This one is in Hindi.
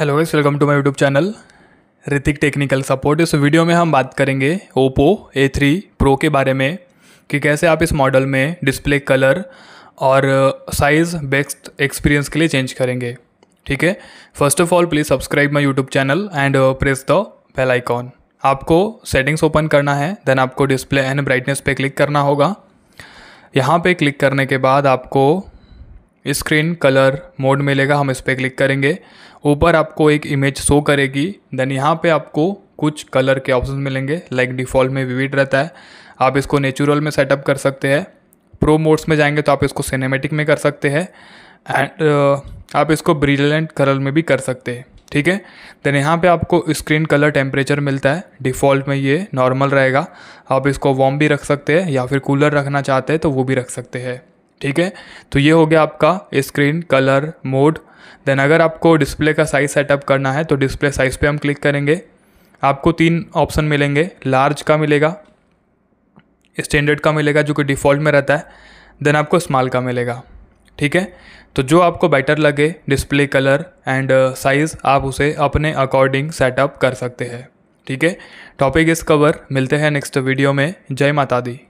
hello guys welcome to my YouTube channel Ritik technical support इस वीडियो में हम बात करेंगे ओप्पो ए थ्री प्रो के बारे में कि कैसे आप इस मॉडल में डिस्प्ले कलर और साइज़ बेस्ट एक्सपीरियंस के लिए चेंज करेंगे ठीक है first of all please subscribe my YouTube channel and press the bell icon आपको सेटिंग्स ओपन करना है देन आपको डिस्प्ले एंड ब्राइटनेस पे क्लिक करना होगा यहाँ पे क्लिक करने के बाद आपको स्क्रीन कलर मोड मिलेगा हम इस पर क्लिक करेंगे ऊपर आपको एक इमेज शो करेगी देन यहाँ पे आपको कुछ कलर के ऑप्शन मिलेंगे लाइक डिफ़ॉल्ट में विविड रहता है आप इसको नेचुरल में सेटअप कर सकते हैं प्रो मोड्स में जाएंगे तो आप इसको सिनेमेटिक में कर सकते हैं एंड आप इसको ब्रिलियंट कलर में भी कर सकते हैं ठीक है देन यहाँ पे आपको स्क्रीन कलर टेम्परेचर मिलता है डिफ़ॉल्ट में ये नॉर्मल रहेगा आप इसको वॉम भी रख सकते हैं या फिर कूलर रखना चाहते हैं तो वो भी रख सकते हैं ठीक है तो ये हो गया आपका स्क्रीन कलर मोड देन अगर आपको डिस्प्ले का साइज़ सेटअप करना है तो डिस्प्ले साइज़ पे हम क्लिक करेंगे आपको तीन ऑप्शन मिलेंगे लार्ज का मिलेगा स्टैंडर्ड का मिलेगा जो कि डिफ़ॉल्ट में रहता है देन आपको स्मॉल का मिलेगा ठीक है तो जो आपको बेटर लगे डिस्प्ले कलर एंड साइज़ आप उसे अपने अकॉर्डिंग सेटअप कर सकते हैं ठीक है टॉपिक इस कवर मिलते हैं नेक्स्ट वीडियो में जय माता दी